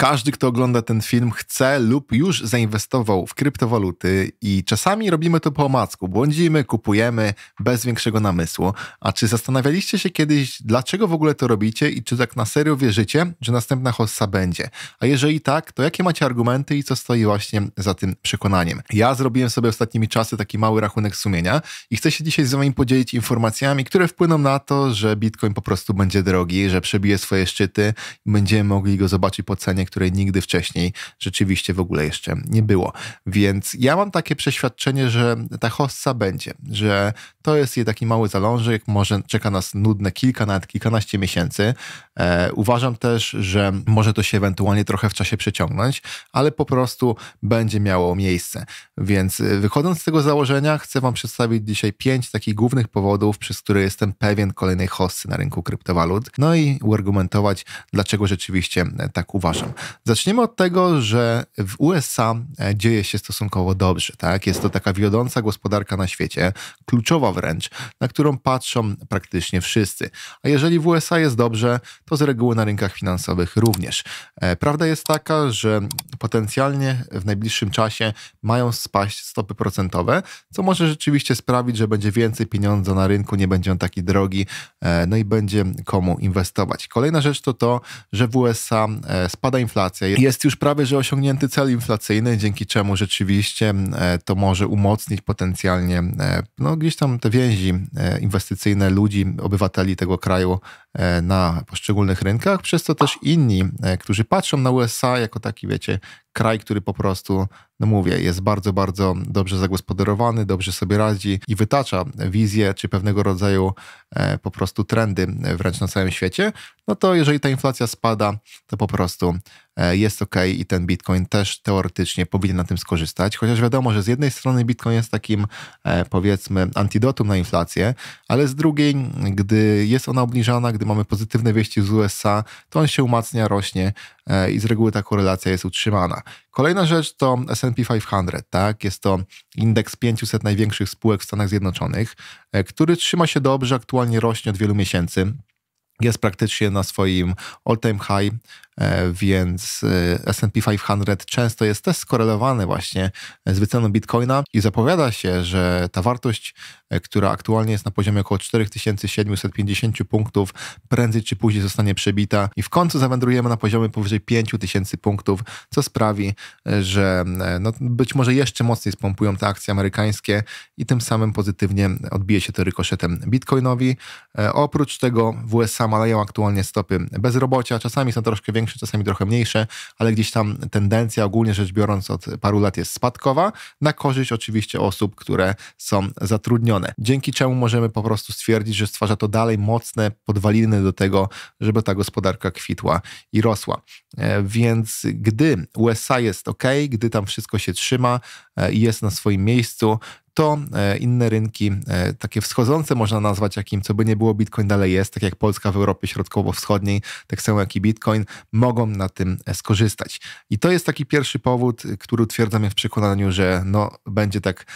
Każdy, kto ogląda ten film, chce lub już zainwestował w kryptowaluty i czasami robimy to po omacku. Błądzimy, kupujemy bez większego namysłu. A czy zastanawialiście się kiedyś, dlaczego w ogóle to robicie i czy tak na serio wierzycie, że następna hossa będzie? A jeżeli tak, to jakie macie argumenty i co stoi właśnie za tym przekonaniem? Ja zrobiłem sobie ostatnimi czasy taki mały rachunek sumienia i chcę się dzisiaj z wami podzielić informacjami, które wpłyną na to, że Bitcoin po prostu będzie drogi, że przebije swoje szczyty i będziemy mogli go zobaczyć po cenie, której nigdy wcześniej rzeczywiście w ogóle jeszcze nie było. Więc ja mam takie przeświadczenie, że ta hossa będzie, że to jest jej taki mały zalążek, może czeka nas nudne kilka, nawet kilkanaście miesięcy, E, uważam też, że może to się ewentualnie trochę w czasie przeciągnąć, ale po prostu będzie miało miejsce. Więc y, wychodząc z tego założenia, chcę Wam przedstawić dzisiaj pięć takich głównych powodów, przez które jestem pewien kolejnej hossy na rynku kryptowalut, no i uargumentować, dlaczego rzeczywiście e, tak uważam. Zaczniemy od tego, że w USA e, dzieje się stosunkowo dobrze. Tak? Jest to taka wiodąca gospodarka na świecie, kluczowa wręcz, na którą patrzą praktycznie wszyscy. A jeżeli w USA jest dobrze, to z reguły na rynkach finansowych również. E, prawda jest taka, że potencjalnie w najbliższym czasie mają spaść stopy procentowe, co może rzeczywiście sprawić, że będzie więcej pieniądza na rynku, nie będzie on taki drogi, e, no i będzie komu inwestować. Kolejna rzecz to to, że w USA e, spada inflacja. Jest już prawie, że osiągnięty cel inflacyjny, dzięki czemu rzeczywiście to może umocnić potencjalnie no, gdzieś tam te więzi inwestycyjne ludzi, obywateli tego kraju E, na poszczególnych rynkach, przez to też inni, e, którzy patrzą na USA jako taki, wiecie, kraj, który po prostu, no mówię, jest bardzo, bardzo dobrze zagospodarowany, dobrze sobie radzi i wytacza wizję czy pewnego rodzaju e, po prostu trendy wręcz na całym świecie, no to jeżeli ta inflacja spada, to po prostu E, jest ok i ten Bitcoin też teoretycznie powinien na tym skorzystać. Chociaż wiadomo, że z jednej strony Bitcoin jest takim e, powiedzmy antidotum na inflację, ale z drugiej, gdy jest ona obniżana, gdy mamy pozytywne wieści z USA, to on się umacnia, rośnie e, i z reguły ta korelacja jest utrzymana. Kolejna rzecz to S&P 500, tak? Jest to indeks 500 największych spółek w Stanach Zjednoczonych, który trzyma się dobrze, aktualnie rośnie od wielu miesięcy jest praktycznie na swoim all-time high, e, więc e, S&P 500 często jest też skorelowany właśnie z wyceną Bitcoina i zapowiada się, że ta wartość, e, która aktualnie jest na poziomie około 4750 punktów, prędzej czy później zostanie przebita i w końcu zawędrujemy na poziomie powyżej 5000 punktów, co sprawi, że no, być może jeszcze mocniej spompują te akcje amerykańskie i tym samym pozytywnie odbije się to rykoszetem Bitcoinowi. Oprócz tego w USA maleją aktualnie stopy bezrobocia. Czasami są troszkę większe, czasami trochę mniejsze, ale gdzieś tam tendencja ogólnie rzecz biorąc od paru lat jest spadkowa, na korzyść oczywiście osób, które są zatrudnione. Dzięki czemu możemy po prostu stwierdzić, że stwarza to dalej mocne podwaliny do tego, żeby ta gospodarka kwitła i rosła. E, więc gdy USA jest ok, gdy tam wszystko się trzyma e, i jest na swoim miejscu, to e, inne rynki, e, takie wschodzące można nazwać, jakim co by nie było, Bitcoin dalej jest, tak jak Polska w Europie Środkowo-Wschodniej, tak samo jak i Bitcoin, mogą na tym e, skorzystać. I to jest taki pierwszy powód, który utwierdzam mnie w przekonaniu, że no, będzie tak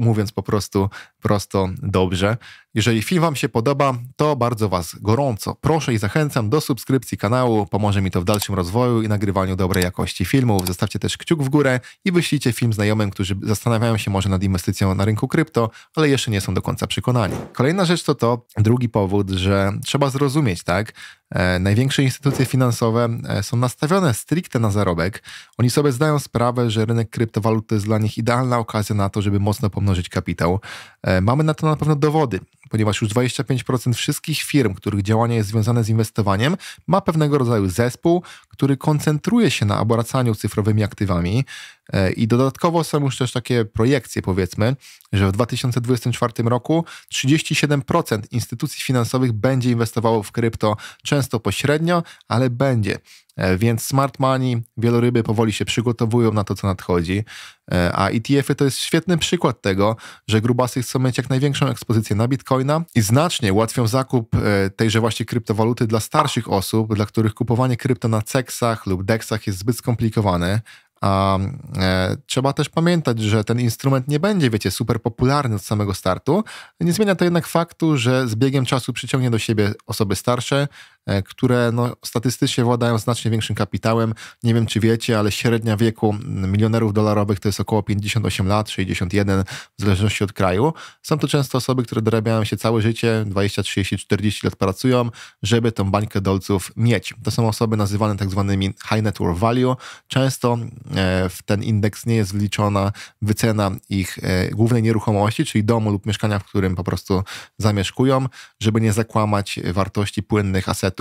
mówiąc po prostu prosto dobrze. Jeżeli film Wam się podoba, to bardzo Was gorąco proszę i zachęcam do subskrypcji kanału. Pomoże mi to w dalszym rozwoju i nagrywaniu dobrej jakości filmów. Zostawcie też kciuk w górę i wyślijcie film znajomym, którzy zastanawiają się może nad inwestycją na rynku krypto, ale jeszcze nie są do końca przekonani. Kolejna rzecz to to drugi powód, że trzeba zrozumieć, tak, E, największe instytucje finansowe e, są nastawione stricte na zarobek. Oni sobie zdają sprawę, że rynek kryptowalut to jest dla nich idealna okazja na to, żeby mocno pomnożyć kapitał. E, mamy na to na pewno dowody, ponieważ już 25% wszystkich firm, których działanie jest związane z inwestowaniem, ma pewnego rodzaju zespół, który koncentruje się na obracaniu cyfrowymi aktywami. E, I dodatkowo są już też takie projekcje, powiedzmy, że w 2024 roku 37% instytucji finansowych będzie inwestowało w krypto, często pośrednio, ale będzie. E, więc smart money, wieloryby powoli się przygotowują na to, co nadchodzi. E, a ETF-y to jest świetny przykład tego, że grubasy chcą mieć jak największą ekspozycję na bitcoina i znacznie ułatwią zakup tejże właśnie kryptowaluty dla starszych osób, dla których kupowanie krypto na ceksach lub deksach jest zbyt skomplikowane, a e, trzeba też pamiętać, że ten instrument nie będzie, wiecie, super popularny od samego startu. Nie zmienia to jednak faktu, że z biegiem czasu przyciągnie do siebie osoby starsze, E, które no, statystycznie władają znacznie większym kapitałem. Nie wiem, czy wiecie, ale średnia wieku mm, milionerów dolarowych to jest około 58 lat, 61, w zależności od kraju. Są to często osoby, które dorabiają się całe życie, 20, 30, 40 lat pracują, żeby tą bańkę dolców mieć. To są osoby nazywane tak zwanymi high net worth value. Często e, w ten indeks nie jest wliczona wycena ich e, głównej nieruchomości, czyli domu lub mieszkania, w którym po prostu zamieszkują, żeby nie zakłamać wartości płynnych asetów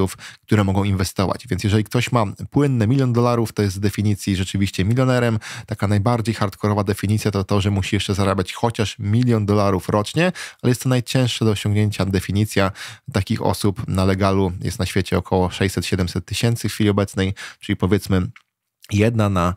które mogą inwestować. Więc jeżeli ktoś ma płynny milion dolarów, to jest z definicji rzeczywiście milionerem. Taka najbardziej hardkorowa definicja to to, że musi jeszcze zarabiać chociaż milion dolarów rocznie, ale jest to najcięższe do osiągnięcia definicja takich osób na legalu. Jest na świecie około 600-700 tysięcy w chwili obecnej, czyli powiedzmy Jedna na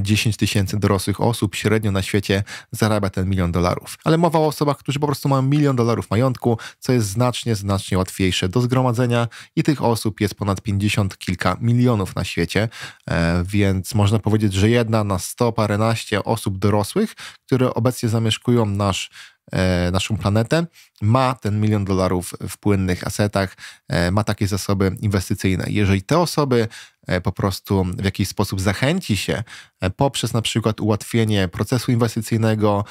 10 e, tysięcy dorosłych osób średnio na świecie zarabia ten milion dolarów. Ale mowa o osobach, którzy po prostu mają milion dolarów majątku, co jest znacznie, znacznie łatwiejsze do zgromadzenia i tych osób jest ponad 50 kilka milionów na świecie, e, więc można powiedzieć, że jedna na 100 paręnaście osób dorosłych, które obecnie zamieszkują nasz e, naszą planetę, ma ten milion dolarów w płynnych asetach, e, ma takie zasoby inwestycyjne. Jeżeli te osoby e, po prostu w jakiś sposób zachęci się e, poprzez na przykład ułatwienie procesu inwestycyjnego,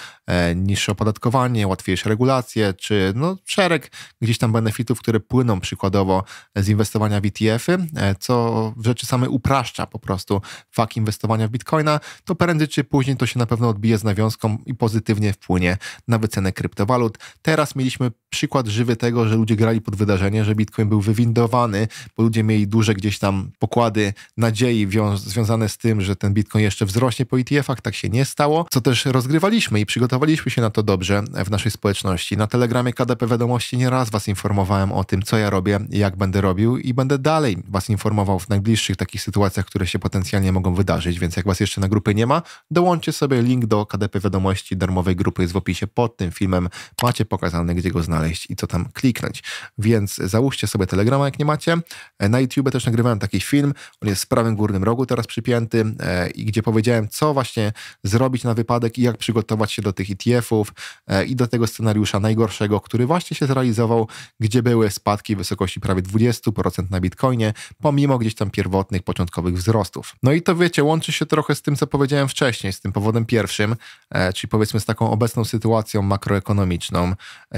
niższe opodatkowanie, łatwiejsze regulacje, czy no szereg gdzieś tam benefitów, które płyną przykładowo z inwestowania w ETF-y, co w rzeczy samej upraszcza po prostu fakt inwestowania w bitcoina, to prędzej czy później to się na pewno odbije z nawiązką i pozytywnie wpłynie na wycenę kryptowalut. Teraz mieliśmy jesteśmy przykład żywy tego, że ludzie grali pod wydarzenie, że Bitcoin był wywindowany, bo ludzie mieli duże gdzieś tam pokłady nadziei związane z tym, że ten Bitcoin jeszcze wzrośnie po ETF-ach. Tak się nie stało, co też rozgrywaliśmy i przygotowaliśmy się na to dobrze w naszej społeczności. Na Telegramie KDP Wiadomości nieraz Was informowałem o tym, co ja robię, jak będę robił i będę dalej Was informował w najbliższych takich sytuacjach, które się potencjalnie mogą wydarzyć, więc jak Was jeszcze na grupy nie ma, dołączcie sobie link do KDP Wiadomości darmowej grupy jest w opisie pod tym filmem. Macie pokazane, gdzie go znaleźć znaleźć i co tam kliknąć. Więc załóżcie sobie Telegrama, jak nie macie. Na YouTube też nagrywałem taki film, on jest w prawym górnym rogu teraz przypięty e, i gdzie powiedziałem, co właśnie zrobić na wypadek i jak przygotować się do tych ETF-ów e, i do tego scenariusza najgorszego, który właśnie się zrealizował, gdzie były spadki w wysokości prawie 20% na Bitcoinie, pomimo gdzieś tam pierwotnych, początkowych wzrostów. No i to wiecie, łączy się trochę z tym, co powiedziałem wcześniej, z tym powodem pierwszym, e, czyli powiedzmy z taką obecną sytuacją makroekonomiczną.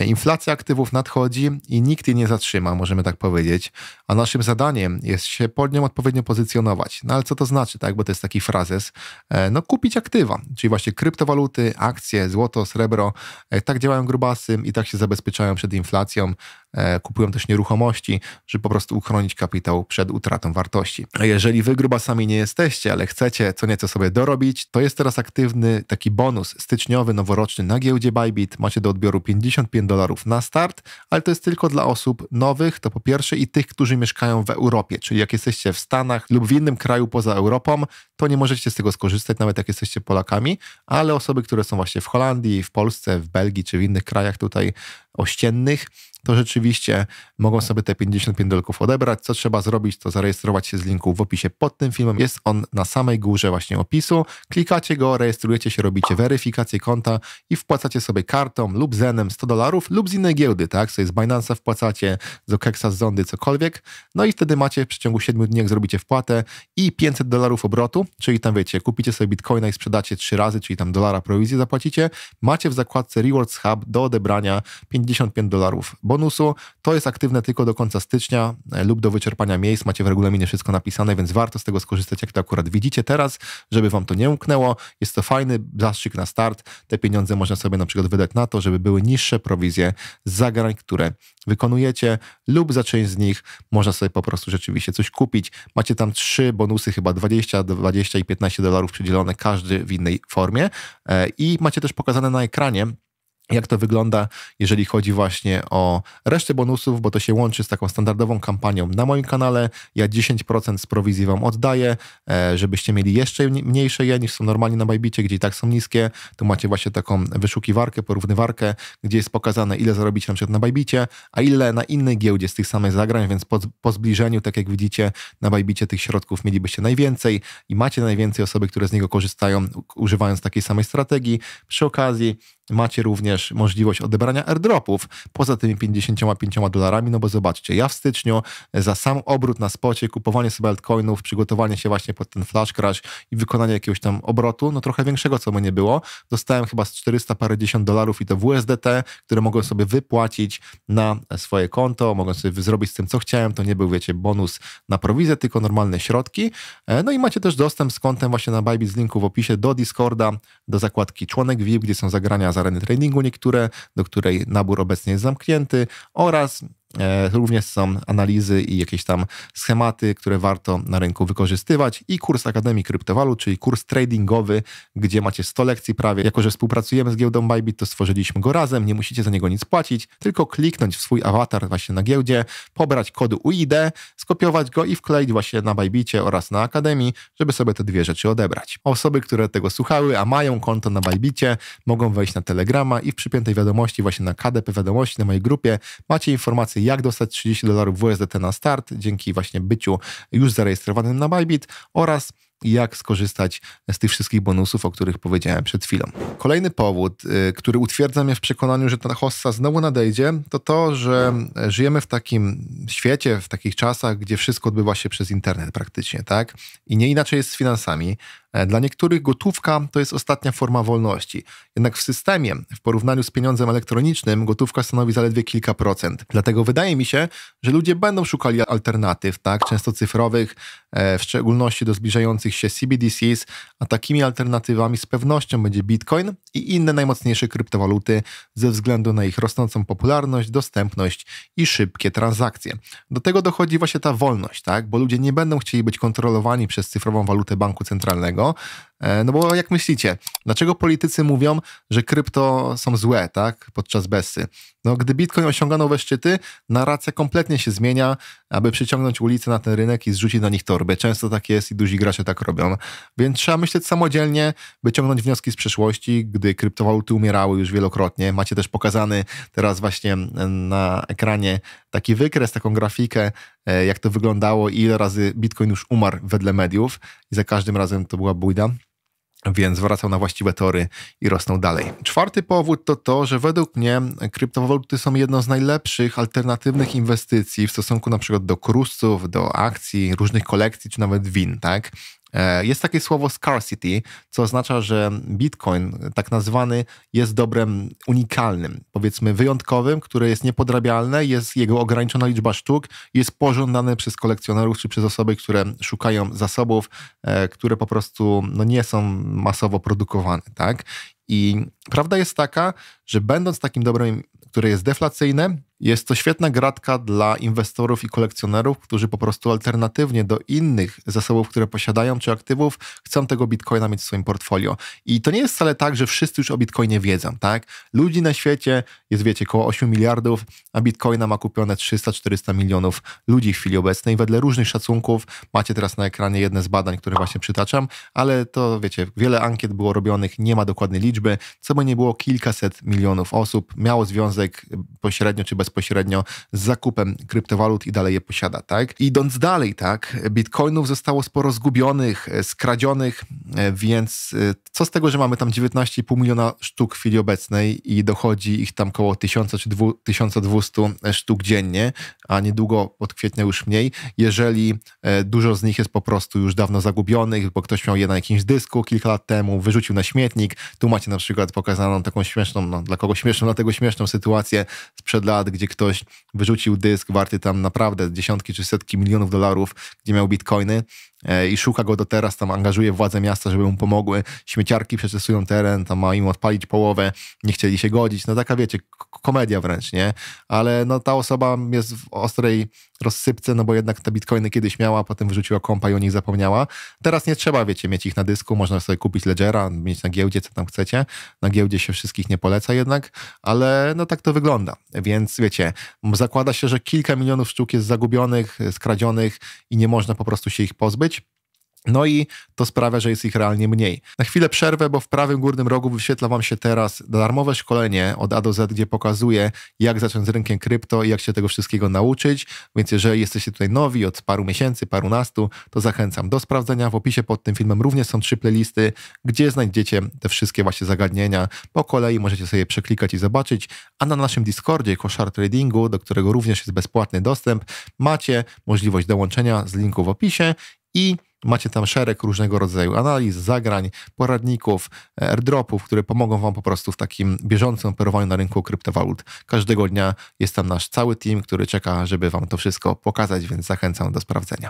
Inflacja aktywów nadchodzi i nikt jej nie zatrzyma, możemy tak powiedzieć, a naszym zadaniem jest się pod nią odpowiednio pozycjonować. No ale co to znaczy, tak? Bo to jest taki frazes. E, no kupić aktywa, czyli właśnie kryptowaluty, akcje, złoto, srebro. E, tak działają grubasy i tak się zabezpieczają przed inflacją. E, kupują też nieruchomości, żeby po prostu uchronić kapitał przed utratą wartości. A jeżeli wy grubasami nie jesteście, ale chcecie co nieco sobie dorobić, to jest teraz aktywny taki bonus styczniowy, noworoczny na giełdzie Bybit. Macie do odbioru 55 dolarów na start, ale to jest tylko dla osób nowych, to po pierwsze i tych, którzy mieszkają w Europie, czyli jak jesteście w Stanach lub w innym kraju poza Europą, to nie możecie z tego skorzystać, nawet jak jesteście Polakami, ale osoby, które są właśnie w Holandii, w Polsce, w Belgii czy w innych krajach tutaj ościennych, to rzeczywiście mogą sobie te 55 dolków odebrać. Co trzeba zrobić, to zarejestrować się z linku w opisie pod tym filmem. Jest on na samej górze właśnie opisu. Klikacie go, rejestrujecie się, robicie weryfikację konta i wpłacacie sobie kartą lub zenem 100 dolarów lub z innej giełdy, tak? Co z Binance'a wpłacacie, z OKEX'a, z Zondy, cokolwiek. No i wtedy macie w przeciągu 7 dni, jak zrobicie wpłatę i 500 dolarów obrotu, czyli tam wiecie, kupicie sobie bitcoina i sprzedacie 3 razy, czyli tam dolara prowizji zapłacicie, macie w zakładce Rewards Hub do odebrania 55 dolarów bonusu. To jest aktywne tylko do końca stycznia e, lub do wyczerpania miejsc. Macie w regulaminie wszystko napisane, więc warto z tego skorzystać, jak to akurat widzicie teraz, żeby wam to nie umknęło. Jest to fajny zastrzyk na start. Te pieniądze można sobie na przykład wydać na to, żeby były niższe prowizje za zagrań, które wykonujecie lub za część z nich można sobie po prostu rzeczywiście coś kupić. Macie tam trzy bonusy, chyba 20, 20 i 15 dolarów przydzielone, każdy w innej formie e, i macie też pokazane na ekranie jak to wygląda, jeżeli chodzi właśnie o resztę bonusów, bo to się łączy z taką standardową kampanią na moim kanale. Ja 10% z prowizji Wam oddaję, e, żebyście mieli jeszcze mniejsze je niż są normalnie na Bajbicie, gdzie i tak są niskie. Tu macie właśnie taką wyszukiwarkę, porównywarkę, gdzie jest pokazane, ile zarobić na przykład na Bajbicie, a ile na innej giełdzie z tych samych zagrań, więc po, po zbliżeniu, tak jak widzicie, na Bajbicie tych środków mielibyście najwięcej i macie najwięcej osoby, które z niego korzystają, używając takiej samej strategii. Przy okazji macie również możliwość odebrania airdropów poza tymi 55 dolarami, no bo zobaczcie, ja w styczniu e, za sam obrót na spocie, kupowanie sobie altcoinów, przygotowanie się właśnie pod ten flash crash i wykonanie jakiegoś tam obrotu, no trochę większego, co mnie nie było, dostałem chyba z 400 parędziesiąt dolarów i to w USDT, które mogłem sobie wypłacić na e, swoje konto, mogłem sobie zrobić z tym, co chciałem, to nie był, wiecie, bonus na prowizję, tylko normalne środki, e, no i macie też dostęp z kontem właśnie na Bybit z linku w opisie do Discorda, do zakładki członek VIP, gdzie są zagrania z treningu niektóre, do której nabór obecnie jest zamknięty oraz E, również są analizy i jakieś tam schematy, które warto na rynku wykorzystywać i kurs Akademii Kryptowalut, czyli kurs tradingowy, gdzie macie 100 lekcji prawie. Jako, że współpracujemy z giełdą Bybit, to stworzyliśmy go razem, nie musicie za niego nic płacić, tylko kliknąć w swój awatar właśnie na giełdzie, pobrać kodu UID, skopiować go i wkleić właśnie na Bybicie oraz na Akademii, żeby sobie te dwie rzeczy odebrać. Osoby, które tego słuchały, a mają konto na Bybicie, mogą wejść na Telegrama i w przypiętej wiadomości właśnie na KDP wiadomości na mojej grupie macie informacje jak dostać 30 dolarów USDT na start dzięki właśnie byciu już zarejestrowanym na Bybit oraz jak skorzystać z tych wszystkich bonusów, o których powiedziałem przed chwilą. Kolejny powód, y, który utwierdza mnie w przekonaniu, że ta hossa znowu nadejdzie, to to, że żyjemy w takim świecie, w takich czasach, gdzie wszystko odbywa się przez internet praktycznie, tak? I nie inaczej jest z finansami. E, dla niektórych gotówka to jest ostatnia forma wolności. Jednak w systemie, w porównaniu z pieniądzem elektronicznym, gotówka stanowi zaledwie kilka procent. Dlatego wydaje mi się, że ludzie będą szukali alternatyw, tak? często cyfrowych, e, w szczególności do zbliżających się CBDCs, a takimi alternatywami z pewnością będzie Bitcoin i inne najmocniejsze kryptowaluty ze względu na ich rosnącą popularność, dostępność i szybkie transakcje. Do tego dochodzi właśnie ta wolność, tak? bo ludzie nie będą chcieli być kontrolowani przez cyfrową walutę banku centralnego, euro E, no bo jak myślicie, dlaczego politycy mówią, że krypto są złe, tak, podczas Bessy? No, gdy Bitcoin osiąga nowe szczyty, narracja kompletnie się zmienia, aby przyciągnąć ulicę na ten rynek i zrzucić na nich torby. Często tak jest i duzi gracze tak robią. Więc trzeba myśleć samodzielnie, by ciągnąć wnioski z przeszłości, gdy kryptowaluty umierały już wielokrotnie. Macie też pokazany teraz właśnie e, na ekranie taki wykres, taką grafikę, e, jak to wyglądało i ile razy Bitcoin już umarł wedle mediów i za każdym razem to była bójda więc wracał na właściwe tory i rosną dalej. Czwarty powód to to, że według mnie kryptowaluty są jedną z najlepszych alternatywnych inwestycji w stosunku na przykład do krusców, do akcji, różnych kolekcji czy nawet win, tak? E, jest takie słowo scarcity, co oznacza, że bitcoin, tak nazwany, jest dobrem unikalnym, powiedzmy wyjątkowym, które jest niepodrabialne, jest jego ograniczona liczba sztuk, jest pożądane przez kolekcjonerów czy przez osoby, które szukają zasobów, e, które po prostu no, nie są masowo produkowane. Tak? I prawda jest taka, że będąc takim dobrem, które jest deflacyjne, jest to świetna gratka dla inwestorów i kolekcjonerów, którzy po prostu alternatywnie do innych zasobów, które posiadają, czy aktywów, chcą tego bitcoina mieć w swoim portfolio. I to nie jest wcale tak, że wszyscy już o bitcoinie wiedzą, tak? Ludzi na świecie jest, wiecie, około 8 miliardów, a bitcoina ma kupione 300-400 milionów ludzi w chwili obecnej. Wedle różnych szacunków, macie teraz na ekranie jedne z badań, które właśnie przytaczam, ale to, wiecie, wiele ankiet było robionych, nie ma dokładnej liczby, co by nie było, kilkaset milionów osób miało związek pośrednio czy bezpośrednio bezpośrednio z zakupem kryptowalut i dalej je posiada, tak? Idąc dalej, tak, bitcoinów zostało sporo zgubionych, e, skradzionych, e, więc e, co z tego, że mamy tam 19,5 miliona sztuk w chwili obecnej i dochodzi ich tam około 1000 czy 1200 sztuk dziennie, a niedługo od kwietnia już mniej, jeżeli dużo z nich jest po prostu już dawno zagubionych, bo ktoś miał je na jakimś dysku kilka lat temu, wyrzucił na śmietnik, tu macie na przykład pokazaną taką śmieszną, no, dla kogo śmieszną, dlatego śmieszną sytuację sprzed lat, gdzie ktoś wyrzucił dysk warty tam naprawdę dziesiątki czy setki milionów dolarów, gdzie miał bitcoiny E, i szuka go do teraz, tam angażuje władze miasta, żeby mu pomogły, śmieciarki przeczystują teren, tam ma im odpalić połowę, nie chcieli się godzić, no taka wiecie, komedia wręcz, nie? Ale no ta osoba jest w ostrej rozsypce, no bo jednak te bitcoiny kiedyś miała, potem wyrzuciła kompa i o nich zapomniała. Teraz nie trzeba, wiecie, mieć ich na dysku, można sobie kupić Ledgera, mieć na giełdzie, co tam chcecie. Na giełdzie się wszystkich nie poleca jednak, ale no tak to wygląda. Więc wiecie, zakłada się, że kilka milionów sztuk jest zagubionych, skradzionych i nie można po prostu się ich pozbyć. No i to sprawia, że jest ich realnie mniej. Na chwilę przerwę, bo w prawym górnym rogu wyświetla Wam się teraz darmowe szkolenie od A do Z, gdzie pokazuje, jak zacząć z rynkiem krypto i jak się tego wszystkiego nauczyć. Więc jeżeli jesteście tutaj nowi od paru miesięcy, parunastu, to zachęcam do sprawdzenia. W opisie pod tym filmem również są trzy playlisty, gdzie znajdziecie te wszystkie właśnie zagadnienia. Po kolei możecie sobie przeklikać i zobaczyć. A na naszym Discordzie Koszar Tradingu, do którego również jest bezpłatny dostęp, macie możliwość dołączenia z linku w opisie i Macie tam szereg różnego rodzaju analiz, zagrań, poradników, e, airdropów, które pomogą Wam po prostu w takim bieżącym operowaniu na rynku kryptowalut. Każdego dnia jest tam nasz cały team, który czeka, żeby Wam to wszystko pokazać, więc zachęcam do sprawdzenia.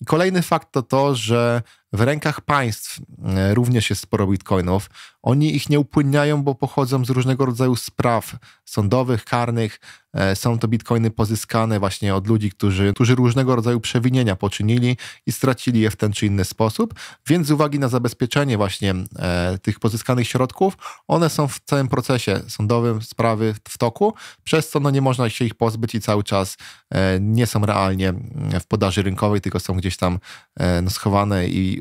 I kolejny fakt to to, że w rękach państw e, również jest sporo bitcoinów. Oni ich nie upłynniają, bo pochodzą z różnego rodzaju spraw sądowych, karnych. E, są to bitcoiny pozyskane właśnie od ludzi, którzy, którzy różnego rodzaju przewinienia poczynili i stracili je w ten czy inny sposób. Więc z uwagi na zabezpieczenie właśnie e, tych pozyskanych środków, one są w całym procesie sądowym sprawy w toku, przez co no, nie można się ich pozbyć i cały czas nie są realnie mm, w podaży rynkowej, tylko są gdzieś tam no, schowane i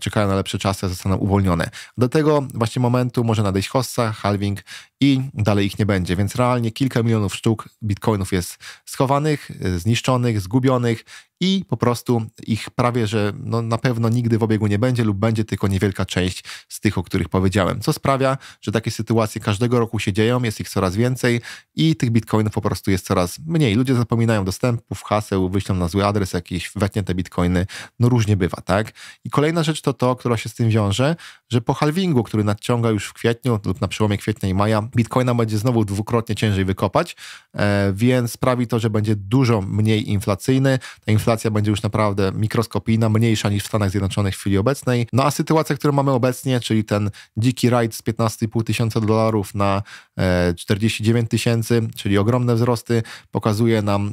czekają na lepsze czasy, zostaną uwolnione. Do tego właśnie momentu może nadejść hossa, halving i dalej ich nie będzie. Więc realnie kilka milionów sztuk bitcoinów jest schowanych, e, zniszczonych, zgubionych i po prostu ich prawie, że no, na pewno nigdy w obiegu nie będzie lub będzie tylko niewielka część z tych, o których powiedziałem. Co sprawia, że takie sytuacje każdego roku się dzieją, jest ich coraz więcej i tych bitcoinów po prostu jest coraz mniej. Ludzie zapominają dostępów, haseł, wyślą na zły adres jakiś, wetnie te bitcoiny, no różnie bywa, tak? I kolejna rzecz to to, która się z tym wiąże, że po halvingu, który nadciąga już w kwietniu lub na przełomie kwietnia i maja, Bitcoina będzie znowu dwukrotnie ciężej wykopać, e, więc sprawi to, że będzie dużo mniej inflacyjny. Ta inflacja będzie już naprawdę mikroskopijna, mniejsza niż w Stanach Zjednoczonych w chwili obecnej. No a sytuacja, którą mamy obecnie, czyli ten dziki ride z 15,5 tysiąca dolarów na 49 e, tysięcy, czyli ogromne wzrosty, pokazuje nam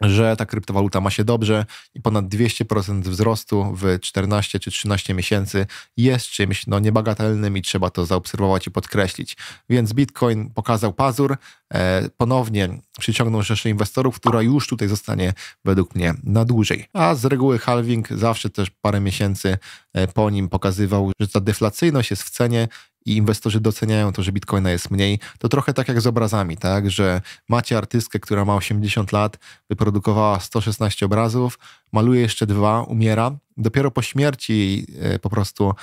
że ta kryptowaluta ma się dobrze i ponad 200% wzrostu w 14 czy 13 miesięcy jest czymś no, niebagatelnym i trzeba to zaobserwować i podkreślić. Więc Bitcoin pokazał pazur, e, ponownie przyciągnął rzeszę inwestorów, która już tutaj zostanie według mnie na dłużej. A z reguły halving zawsze też parę miesięcy e, po nim pokazywał, że ta deflacyjność jest w cenie i inwestorzy doceniają to, że bitcoina jest mniej, to trochę tak jak z obrazami, tak, że macie artystkę, która ma 80 lat, wyprodukowała 116 obrazów, maluje jeszcze dwa, umiera, dopiero po śmierci e, po prostu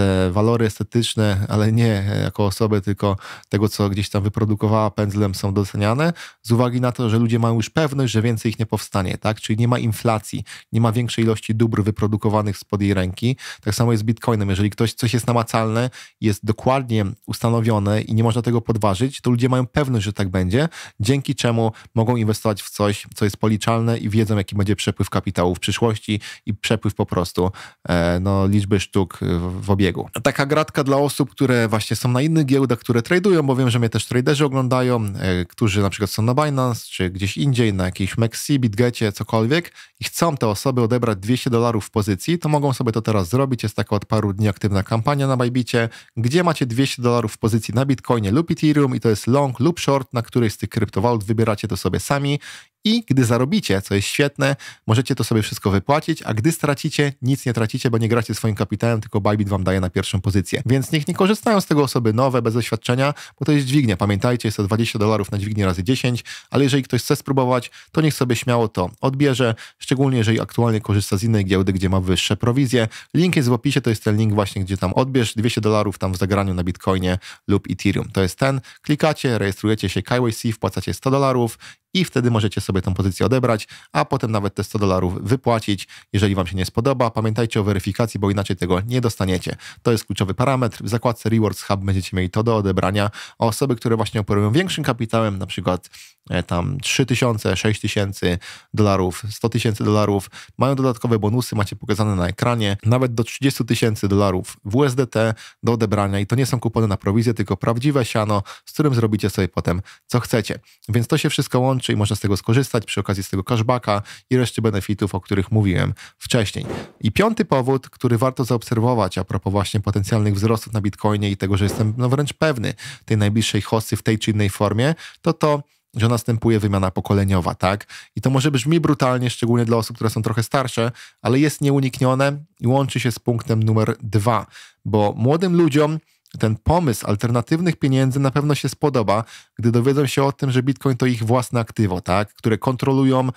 te walory estetyczne, ale nie jako osoby, tylko tego, co gdzieś tam wyprodukowała pędzlem, są doceniane, z uwagi na to, że ludzie mają już pewność, że więcej ich nie powstanie, tak? Czyli nie ma inflacji, nie ma większej ilości dóbr wyprodukowanych spod jej ręki. Tak samo jest z Bitcoinem. Jeżeli ktoś coś jest namacalne, jest dokładnie ustanowione i nie można tego podważyć, to ludzie mają pewność, że tak będzie, dzięki czemu mogą inwestować w coś, co jest policzalne i wiedzą, jaki będzie przepływ kapitału w przyszłości i przepływ po prostu e, no, liczby sztuk w obiegu biegu. Taka gratka dla osób, które właśnie są na innych giełdach, które tradują, bo wiem, że mnie też traderzy oglądają, e, którzy na przykład są na Binance czy gdzieś indziej, na jakiejś Maxi, Bitgecie, cokolwiek i chcą te osoby odebrać 200 dolarów w pozycji, to mogą sobie to teraz zrobić. Jest taka od paru dni aktywna kampania na Bajbicie, gdzie macie 200 dolarów w pozycji na Bitcoinie lub Ethereum i to jest long lub short, na której z tych kryptowalut wybieracie to sobie sami i gdy zarobicie, co jest świetne, możecie to sobie wszystko wypłacić, a gdy stracicie, nic nie tracicie, bo nie gracie swoim kapitałem, tylko Bybit wam da na pierwszą pozycję. Więc niech nie korzystają z tego osoby nowe, bez doświadczenia, bo to jest dźwignia. Pamiętajcie, jest to 20 dolarów na dźwignię razy 10, ale jeżeli ktoś chce spróbować, to niech sobie śmiało to odbierze, szczególnie jeżeli aktualnie korzysta z innej giełdy, gdzie ma wyższe prowizje. Link jest w opisie, to jest ten link właśnie, gdzie tam odbierz 200 dolarów tam w zagraniu na Bitcoinie lub Ethereum. To jest ten. Klikacie, rejestrujecie się KYC, wpłacacie 100 dolarów i wtedy możecie sobie tą pozycję odebrać, a potem nawet te 100 dolarów wypłacić, jeżeli Wam się nie spodoba. Pamiętajcie o weryfikacji, bo inaczej tego nie dostaniecie. To jest kluczowy parametr. W zakładce Rewards Hub będziecie mieli to do odebrania. Osoby, które właśnie operują większym kapitałem, na przykład e, tam 3000, 6000 dolarów, 100 tysięcy dolarów, mają dodatkowe bonusy, macie pokazane na ekranie, nawet do 30 tysięcy dolarów w USDT do odebrania i to nie są kupony na prowizję, tylko prawdziwe siano, z którym zrobicie sobie potem co chcecie. Więc to się wszystko łączy łączy i można z tego skorzystać przy okazji z tego cashbacka i reszty benefitów, o których mówiłem wcześniej. I piąty powód, który warto zaobserwować a propos właśnie potencjalnych wzrostów na Bitcoinie i tego, że jestem no wręcz pewny tej najbliższej hossy w tej czy innej formie, to to, że następuje wymiana pokoleniowa, tak? I to może brzmi brutalnie, szczególnie dla osób, które są trochę starsze, ale jest nieuniknione i łączy się z punktem numer dwa, bo młodym ludziom ten pomysł alternatywnych pieniędzy na pewno się spodoba, gdy dowiedzą się o tym, że Bitcoin to ich własne aktywo, tak? które kontrolują,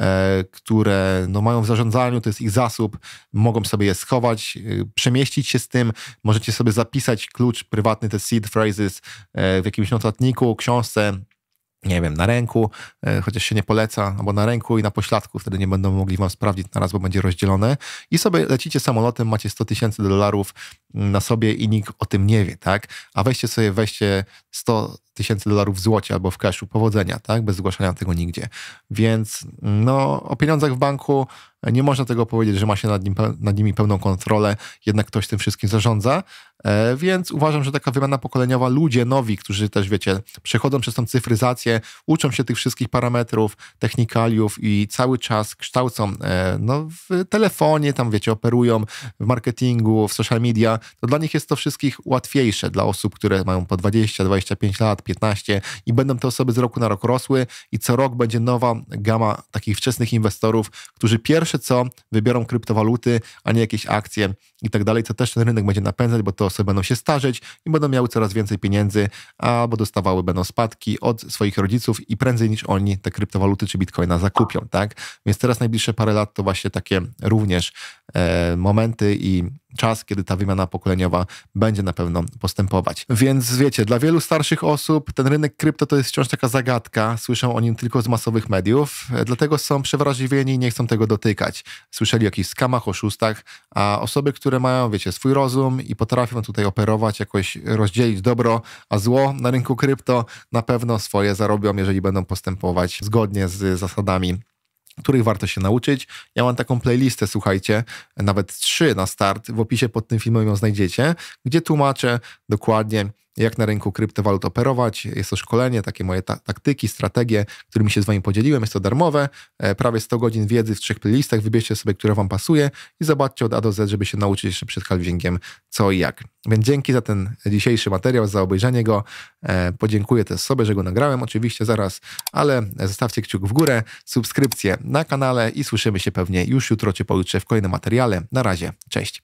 e, które no, mają w zarządzaniu, to jest ich zasób, mogą sobie je schować, e, przemieścić się z tym, możecie sobie zapisać klucz prywatny, te seed phrases e, w jakimś notatniku, książce, nie wiem, na ręku, e, chociaż się nie poleca, albo na ręku i na pośladku, wtedy nie będą mogli wam sprawdzić na raz, bo będzie rozdzielone i sobie lecicie samolotem, macie 100 tysięcy dolarów na sobie i nikt o tym nie wie, tak? A weźcie sobie, weźcie 100 tysięcy dolarów w złocie albo w cashu, powodzenia, tak? Bez zgłaszania tego nigdzie. Więc no, o pieniądzach w banku nie można tego powiedzieć, że ma się nad, nim, nad nimi pełną kontrolę, jednak ktoś tym wszystkim zarządza, E, więc uważam, że taka wymiana pokoleniowa, ludzie nowi, którzy też, wiecie, przechodzą przez tą cyfryzację, uczą się tych wszystkich parametrów, technikaliów i cały czas kształcą e, no, w telefonie, tam, wiecie, operują w marketingu, w social media, to dla nich jest to wszystkich łatwiejsze. Dla osób, które mają po 20, 25 lat, 15 i będą te osoby z roku na rok rosły i co rok będzie nowa gama takich wczesnych inwestorów, którzy pierwsze co wybiorą kryptowaluty, a nie jakieś akcje i tak dalej, co też ten rynek będzie napędzać, bo to osoby będą się starzeć i będą miały coraz więcej pieniędzy, albo dostawały będą spadki od swoich rodziców i prędzej niż oni te kryptowaluty czy bitcoina zakupią, tak? Więc teraz najbliższe parę lat to właśnie takie również e, momenty i czas, kiedy ta wymiana pokoleniowa będzie na pewno postępować. Więc wiecie, dla wielu starszych osób ten rynek krypto to jest wciąż taka zagadka, słyszą o nim tylko z masowych mediów, e, dlatego są przewrażliwieni i nie chcą tego dotykać. Słyszeli o jakichś skamach, oszustach, a osoby, które mają, wiecie, swój rozum i potrafią tutaj operować, jakoś rozdzielić dobro a zło na rynku krypto, na pewno swoje zarobią, jeżeli będą postępować zgodnie z zasadami których warto się nauczyć. Ja mam taką playlistę, słuchajcie, nawet trzy na start, w opisie pod tym filmem ją znajdziecie, gdzie tłumaczę dokładnie, jak na rynku kryptowalut operować. Jest to szkolenie, takie moje ta taktyki, strategie, którymi się z Wami podzieliłem. Jest to darmowe, e, prawie 100 godzin wiedzy w trzech playlistach. Wybierzcie sobie, które Wam pasuje i zobaczcie od A do Z, żeby się nauczyć jeszcze przed halvingiem co i jak. Więc dzięki za ten dzisiejszy materiał, za obejrzenie go. E, podziękuję też sobie, że go nagrałem oczywiście zaraz, ale zostawcie kciuk w górę, subskrypcję na kanale i słyszymy się pewnie już jutro czy pojutrze w kolejnym materiale. Na razie, cześć.